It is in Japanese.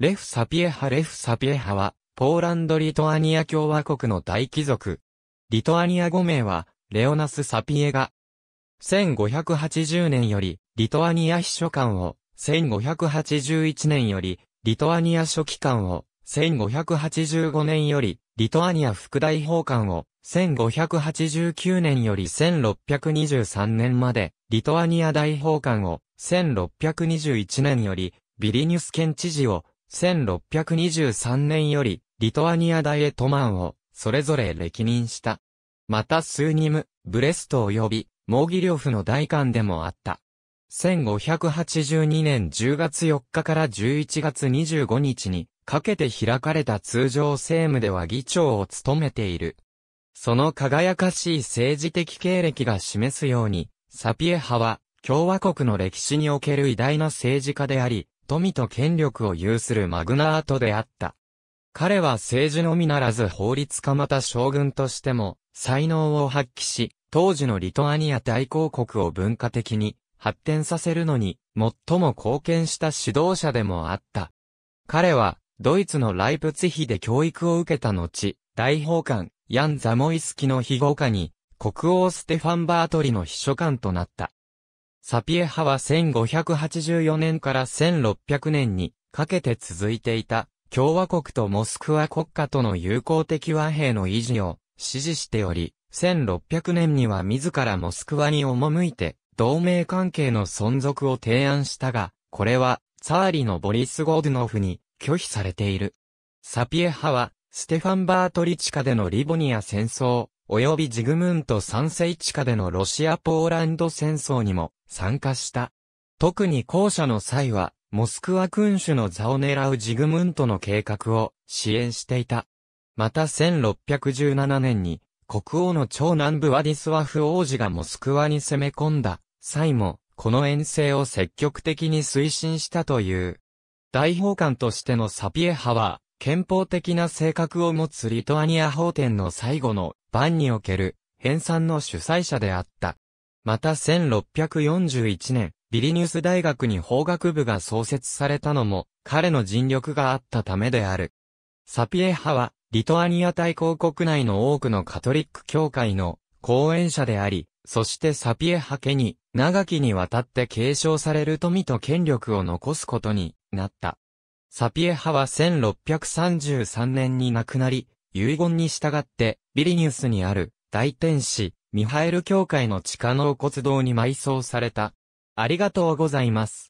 レフ・サピエハ・レフ・サピエハは、ポーランド・リトアニア共和国の大貴族。リトアニア語名は、レオナス・サピエガ。1580年より、リトアニア秘書官を、1581年より、リトアニア書記官を、1585年より、リトアニア副大法官を、1589年より1623年まで、リトアニア大法官を、1621年より、ビリニュス県知事を、1623年より、リトアニア大エトマンを、それぞれ歴任した。またスーニム、ブレスト及び、モーギリョフの大官でもあった。1582年10月4日から11月25日に、かけて開かれた通常政務では議長を務めている。その輝かしい政治的経歴が示すように、サピエ派は、共和国の歴史における偉大な政治家であり、富と権力を有するマグナートであった。彼は政治のみならず法律家また将軍としても才能を発揮し、当時のリトアニア大公国を文化的に発展させるのに最も貢献した指導者でもあった。彼はドイツのライプツヒで教育を受けた後、大法官、ヤン・ザモイスキの非護下に、国王ステファン・バートリの秘書官となった。サピエ派は1584年から1600年にかけて続いていた共和国とモスクワ国家との友好的和平の維持を支持しており、1600年には自らモスクワに赴いて同盟関係の存続を提案したが、これはツァーリのボリス・ゴードゥノフに拒否されている。サピエ派はステファン・バートリチカでのリボニア戦争、及びジグムント三世地下でのロシア・ポーランド戦争にも参加した。特に後者の際は、モスクワ君主の座を狙うジグムントの計画を支援していた。また1617年に、国王の長男ブワディスワフ王子がモスクワに攻め込んだ際も、この遠征を積極的に推進したという。大法官としてのサピエ派は、憲法的な性格を持つリトアニア法典の最後の版における編纂の主催者であった。また1641年、ビリニュース大学に法学部が創設されたのも、彼の尽力があったためである。サピエ派は、リトアニア大公国内の多くのカトリック教会の講演者であり、そしてサピエ派家に、長きにわたって継承される富と権力を残すことになった。サピエ派は1633年に亡くなり、遺言に従って、ビリニュスにある大天使、ミハエル教会の地下納骨堂に埋葬された。ありがとうございます。